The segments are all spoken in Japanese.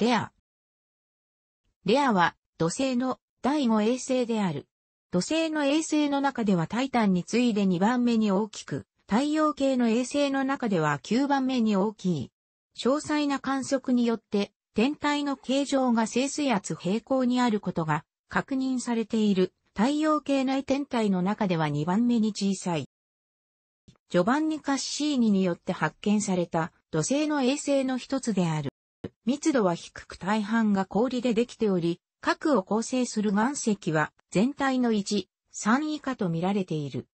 レア。レアは土星の第5衛星である。土星の衛星の中ではタイタンに次いで2番目に大きく、太陽系の衛星の中では9番目に大きい。詳細な観測によって、天体の形状が静水圧平行にあることが確認されている太陽系内天体の中では2番目に小さい。ジョバンニ・カッシーニによって発見された土星の衛星の一つである。密度は低く大半が氷でできており、核を構成する岩石は全体の1、3以下と見られている。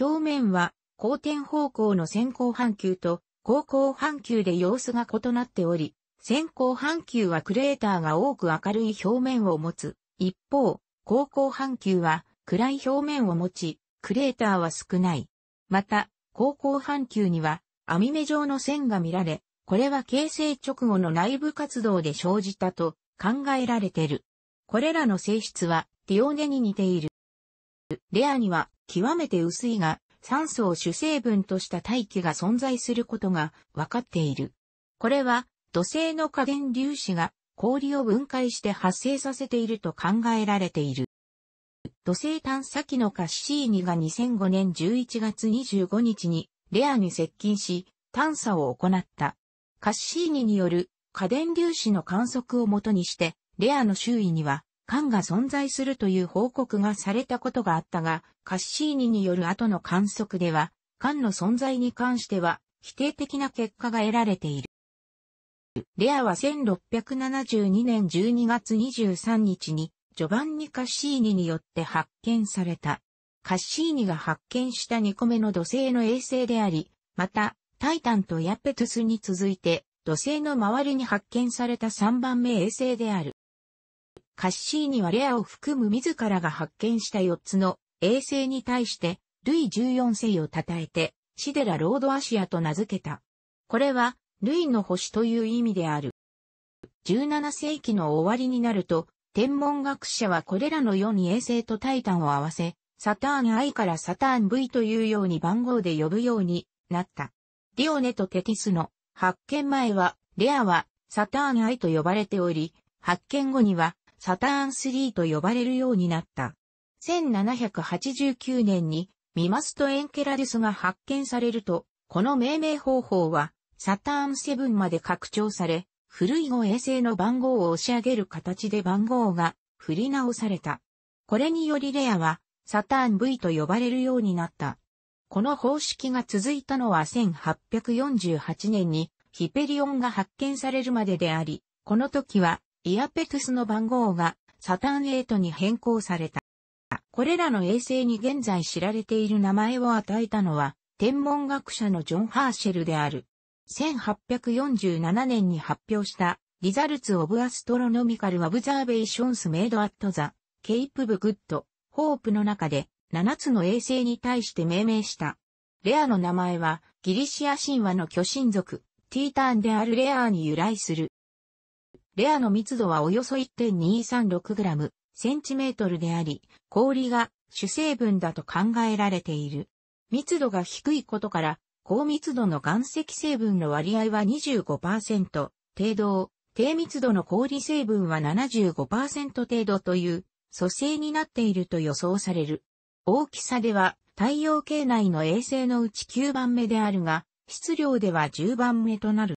表面は公転方向の先行半球と後行半球で様子が異なっており、先行半球はクレーターが多く明るい表面を持つ。一方、後行半球は暗い表面を持ち、クレーターは少ない。また、後行半球には網目状の線が見られ、これは形成直後の内部活動で生じたと考えられてる。これらの性質はディオネに似ている。レアには極めて薄いが酸素を主成分とした大気が存在することが分かっている。これは土星の家電粒子が氷を分解して発生させていると考えられている。土星探査機のカッシーニが2005年11月25日にレアに接近し探査を行った。カッシーニによる家電粒子の観測をもとにして、レアの周囲には缶が存在するという報告がされたことがあったが、カッシーニによる後の観測では、缶の存在に関しては否定的な結果が得られている。レアは1672年12月23日にジョバンニ・カッシーニによって発見された。カッシーニが発見した2個目の土星の衛星であり、またタイタンとヤペトゥスに続いて、土星の周りに発見された3番目衛星である。カッシーニはレアを含む自らが発見した4つの衛星に対して、ルイ14世を称えて、シデラ・ロード・アシアと名付けた。これは、ルイの星という意味である。17世紀の終わりになると、天文学者はこれらの4に衛星とタイタンを合わせ、サターン I からサターン V というように番号で呼ぶようになった。リオネとテティスの発見前は、レアはサターンイと呼ばれており、発見後にはサターン3と呼ばれるようになった。1789年にミマストエンケラデスが発見されると、この命名方法はサターン7まで拡張され、古い後衛星の番号を押し上げる形で番号が振り直された。これによりレアはサターン V と呼ばれるようになった。この方式が続いたのは1848年にヒペリオンが発見されるまでであり、この時はイアペトゥスの番号がサタン8に変更された。これらの衛星に現在知られている名前を与えたのは天文学者のジョン・ハーシェルである。1847年に発表したリザルツ・オブ・アストロノミカル・アブザーベーションス・メイド・アット・ザ・ケイプ・ブ・グッド・ホープの中で7つの衛星に対して命名した。レアの名前は、ギリシア神話の巨神族、ティーターンであるレアーに由来する。レアの密度はおよそ 1.236g、センチメートルであり、氷が主成分だと考えられている。密度が低いことから、高密度の岩石成分の割合は25%、程度を、低密度の氷成分は75%程度という、組成になっていると予想される。大きさでは太陽系内の衛星のうち9番目であるが、質量では10番目となる。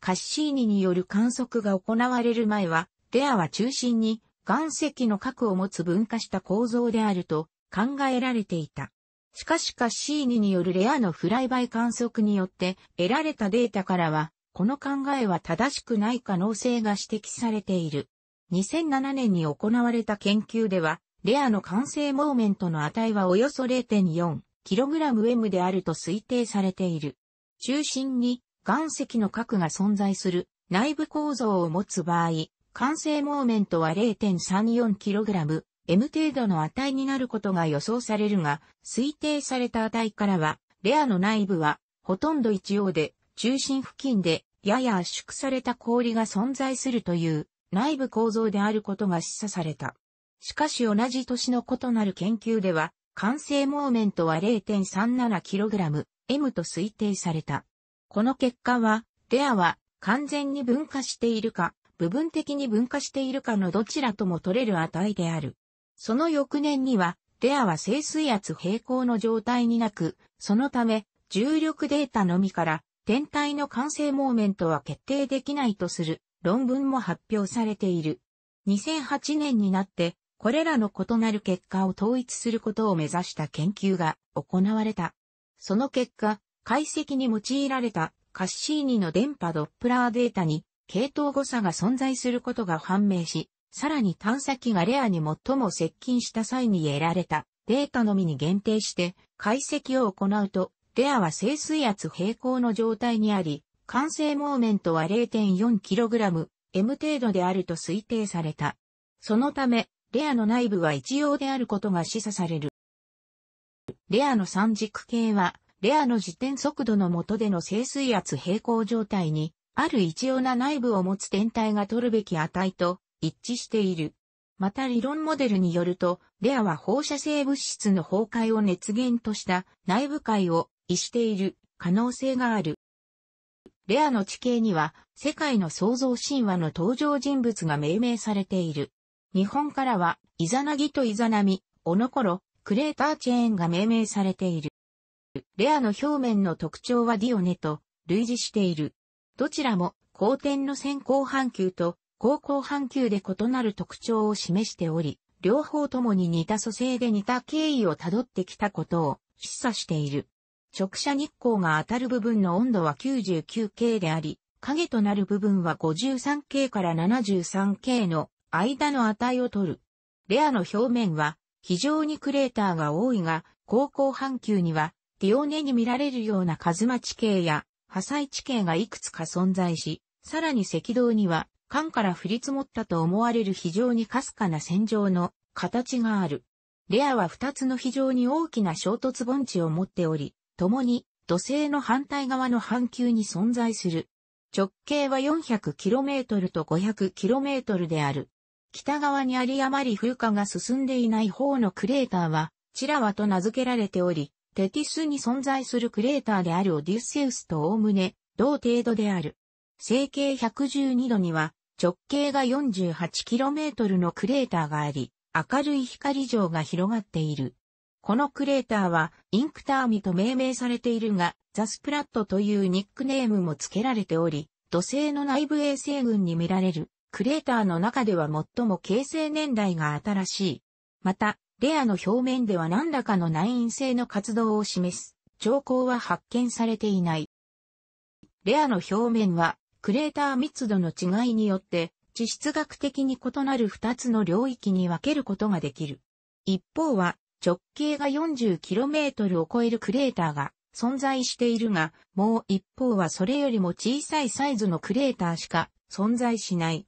カッシーニによる観測が行われる前は、レアは中心に岩石の核を持つ分化した構造であると考えられていた。しかしカッシーニによるレアのフライバイ観測によって得られたデータからは、この考えは正しくない可能性が指摘されている。2007年に行われた研究では、レアの完成モーメントの値はおよそ 0.4kgm であると推定されている。中心に岩石の核が存在する内部構造を持つ場合、完成モーメントは 0.34kg、M 程度の値になることが予想されるが、推定された値からは、レアの内部はほとんど一様で、中心付近でやや圧縮された氷が存在するという内部構造であることが示唆された。しかし同じ年の異なる研究では、完成モーメントは 0.37kg、M と推定された。この結果は、レアは完全に分化しているか、部分的に分化しているかのどちらとも取れる値である。その翌年には、レアは静水圧平行の状態になく、そのため、重力データのみから、天体の完成モーメントは決定できないとする論文も発表されている。2008年になって、これらの異なる結果を統一することを目指した研究が行われた。その結果、解析に用いられたカッシーニの電波ドップラーデータに系統誤差が存在することが判明し、さらに探査機がレアに最も接近した際に得られたデータのみに限定して解析を行うと、レアは静水圧平行の状態にあり、完成モーメントは 0.4kg、M 程度であると推定された。そのため、レアの内部は一様であることが示唆される。レアの三軸形は、レアの自転速度の下での静水圧平行状態に、ある一様な内部を持つ天体が取るべき値と一致している。また理論モデルによると、レアは放射性物質の崩壊を熱源とした内部界を意している可能性がある。レアの地形には、世界の創造神話の登場人物が命名されている。日本からは、イザナギとイザナミ、オノコロ、クレーターチェーンが命名されている。レアの表面の特徴はディオネと類似している。どちらも、後天の先行半球と後行半球で異なる特徴を示しており、両方ともに似た組成で似た経緯を辿ってきたことを示唆している。直射日光が当たる部分の温度は 99K であり、影となる部分は 53K から 73K の間の値を取る。レアの表面は非常にクレーターが多いが、高校半球にはディオネに見られるようなカズマ地形や破砕地形がいくつか存在し、さらに赤道には管から降り積もったと思われる非常にかすかな線状の形がある。レアは二つの非常に大きな衝突盆地を持っており、共に土星の反対側の半球に存在する。直径は 400km と 500km である。北側にありあまり風化が進んでいない方のクレーターは、チラワと名付けられており、テティスに存在するクレーターであるオデュッセウスと概ね、同程度である。整形112度には、直径が 48km のクレーターがあり、明るい光状が広がっている。このクレーターは、インクターミと命名されているが、ザスプラットというニックネームも付けられており、土星の内部衛星群に見られる。クレーターの中では最も形成年代が新しい。また、レアの表面では何らかの内因性の活動を示す兆候は発見されていない。レアの表面は、クレーター密度の違いによって、地質学的に異なる2つの領域に分けることができる。一方は、直径が 40km を超えるクレーターが存在しているが、もう一方はそれよりも小さいサイズのクレーターしか存在しない。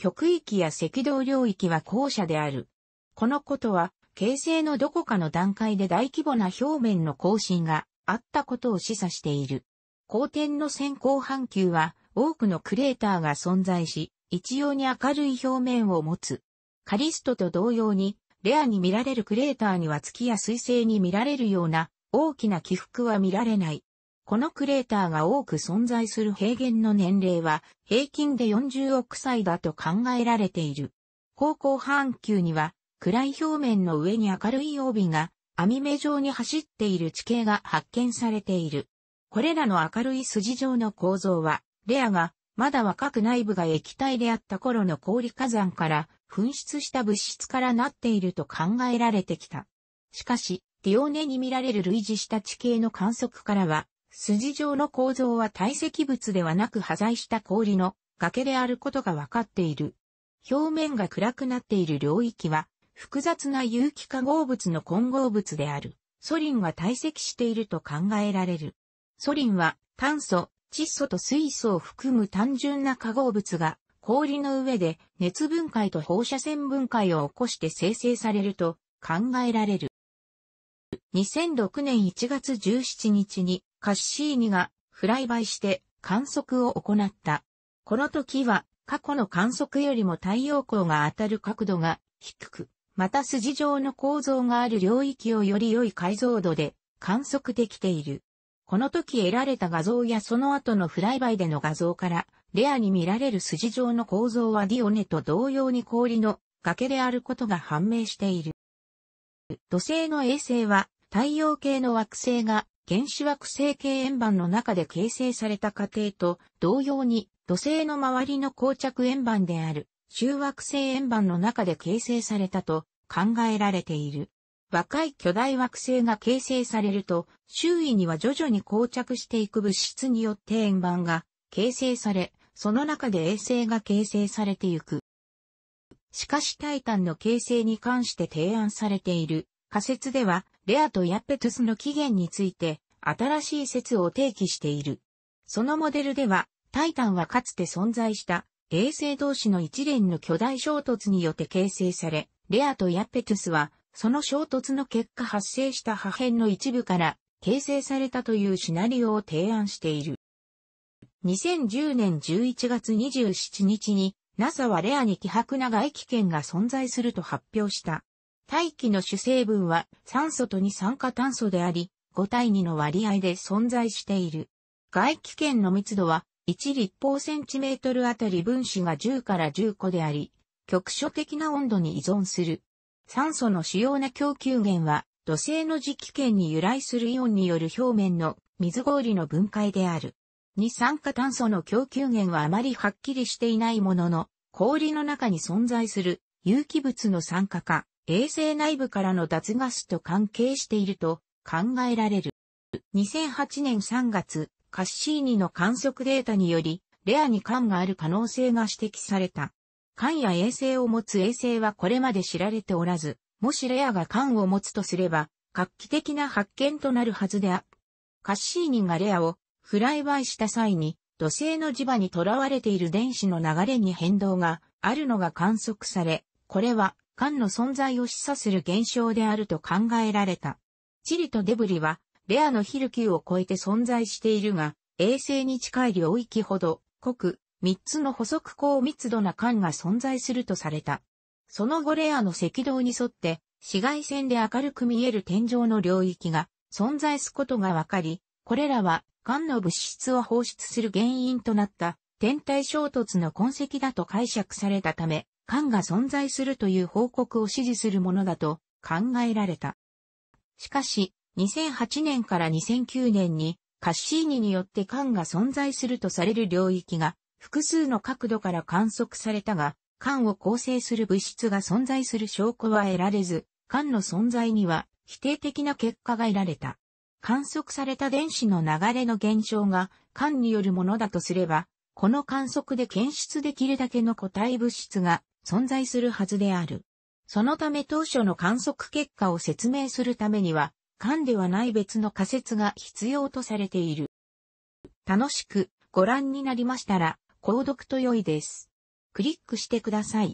極域や赤道領域は後者である。このことは、形成のどこかの段階で大規模な表面の更新があったことを示唆している。後天の先行半球は多くのクレーターが存在し、一様に明るい表面を持つ。カリストと同様に、レアに見られるクレーターには月や水星に見られるような大きな起伏は見られない。このクレーターが多く存在する平原の年齢は平均で40億歳だと考えられている。高校半球には暗い表面の上に明るい帯が網目状に走っている地形が発見されている。これらの明るい筋状の構造は、レアがまだ若く内部が液体であった頃の氷火山から噴出した物質からなっていると考えられてきた。しかし、ディオーネに見られる類似した地形の観測からは、筋状の構造は堆積物ではなく破砕した氷の崖であることが分かっている。表面が暗くなっている領域は、複雑な有機化合物の混合物である、ソリンが堆積していると考えられる。ソリンは炭素、窒素と水素を含む単純な化合物が氷の上で熱分解と放射線分解を起こして生成されると考えられる。2006年1月17日にカッシーニがフライバイして観測を行った。この時は過去の観測よりも太陽光が当たる角度が低く、また筋状の構造がある領域をより良い解像度で観測できている。この時得られた画像やその後のフライバイでの画像から、レアに見られる筋状の構造はディオネと同様に氷の崖であることが判明している。土星の衛星は太陽系の惑星が原子惑星系円盤の中で形成された過程と同様に土星の周りの膠着円盤である中惑星円盤の中で形成されたと考えられている。若い巨大惑星が形成されると、周囲には徐々に膠着していく物質によって円盤が形成され、その中で衛星が形成されてゆく。しかしタイタンの形成に関して提案されている仮説では、レアとヤッペトゥスの起源について、新しい説を提起している。そのモデルでは、タイタンはかつて存在した衛星同士の一連の巨大衝突によって形成され、レアとヤッペトゥスは、その衝突の結果発生した破片の一部から形成されたというシナリオを提案している。2010年11月27日に NASA はレアに希薄な外気圏が存在すると発表した。大気の主成分は酸素と二酸化炭素であり、5対2の割合で存在している。外気圏の密度は1立方センチメートルあたり分子が10から10個であり、局所的な温度に依存する。酸素の主要な供給源は土星の磁気圏に由来するイオンによる表面の水氷の分解である。二酸化炭素の供給源はあまりはっきりしていないものの、氷の中に存在する有機物の酸化化、衛星内部からの脱ガスと関係していると考えられる。2008年3月、カッシーニの観測データにより、レアに缶がある可能性が指摘された。缶や衛星を持つ衛星はこれまで知られておらず、もしレアが缶を持つとすれば、画期的な発見となるはずである。カッシーニがレアをフライバイした際に、土星の磁場にとらわれている電子の流れに変動があるのが観測され、これは間の存在を示唆する現象であると考えられた。チリとデブリは、レアのヒル級を超えて存在しているが、衛星に近い領域ほど、濃く、3つの補足高密度な間が存在するとされた。その後レアの赤道に沿って、紫外線で明るく見える天井の領域が存在すことがわかり、これらは、間の物質を放出する原因となった天体衝突の痕跡だと解釈されたため、艦が存在するという報告を支持するものだと考えられた。しかし、2008年から2009年にカッシーニによって艦が存在するとされる領域が複数の角度から観測されたが、艦を構成する物質が存在する証拠は得られず、艦の存在には否定的な結果が得られた。観測された電子の流れの現象が艦によるものだとすれば、この観測で検出できるだけの固体物質が存在するはずである。そのため当初の観測結果を説明するためには、間ではない別の仮説が必要とされている。楽しくご覧になりましたら、購読と良いです。クリックしてください。